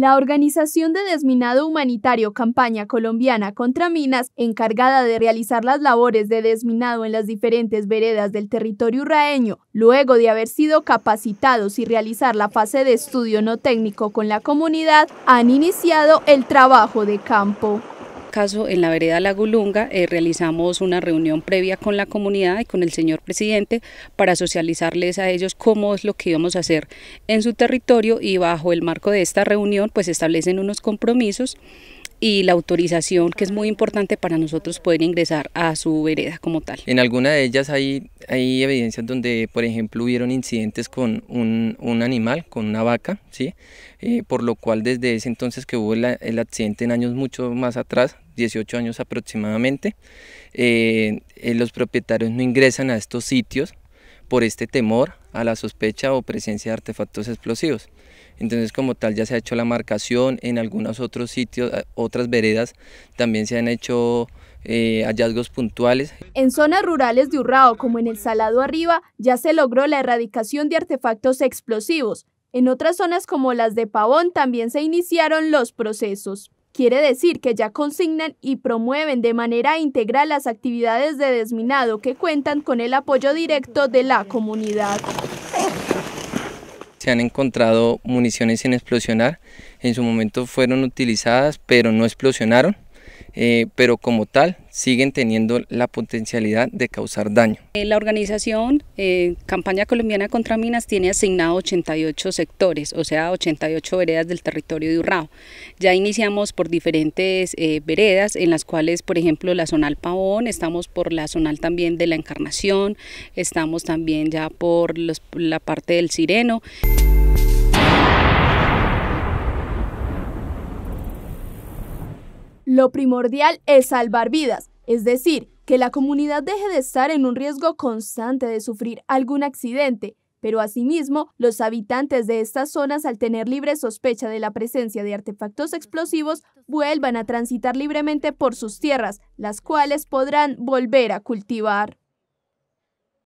La Organización de Desminado Humanitario Campaña Colombiana contra Minas, encargada de realizar las labores de desminado en las diferentes veredas del territorio urraeño, luego de haber sido capacitados y realizar la fase de estudio no técnico con la comunidad, han iniciado el trabajo de campo caso en la vereda Lagulunga eh, realizamos una reunión previa con la comunidad y con el señor presidente para socializarles a ellos cómo es lo que íbamos a hacer en su territorio y bajo el marco de esta reunión pues establecen unos compromisos y la autorización, que es muy importante para nosotros poder ingresar a su vereda como tal. En alguna de ellas hay, hay evidencias donde, por ejemplo, hubieron incidentes con un, animal, con una vaca, ¿sí? Eh, por lo cual desde ese entonces que hubo el, accidente en años mucho más atrás, 18 años aproximadamente, eh, eh, los propietarios no ingresan a estos sitios por este temor a la sospecha o presencia de artefactos explosivos. Entonces como tal ya se ha hecho la marcación, en algunos otros sitios, eh, otras veredas también se han hecho eh, hallazgos puntuales. En zonas rurales de Urrao como en el Salado Arriba ya se logró la erradicación de artefactos explosivos. En otras zonas como las de Pavón también se iniciaron los procesos. Quiere decir que ya consignan y promueven de manera integral las actividades de desminado que cuentan con el apoyo directo de la comunidad. Se han encontrado municiones sin explosionar, en su momento fueron utilizadas pero no explosionaron. Eh, pero como tal siguen teniendo la potencialidad de causar daño. Eh, la organización eh, Campaña Colombiana contra Minas tiene asignado 88 sectores, o sea, 88 veredas del territorio de Urrao. Ya iniciamos por diferentes veredas, en las cuales, por ejemplo, la zonal Pavón, estamos por la zonal también de la Encarnación, estamos también ya por la parte del Sireno. Lo primordial es salvar vidas, es decir, que la comunidad deje de estar en un riesgo constante de sufrir algún accidente, pero asimismo, los habitantes de estas zonas, al tener libre sospecha de la presencia de artefactos explosivos, vuelvan a transitar libremente por sus tierras, las cuales podrán volver a cultivar.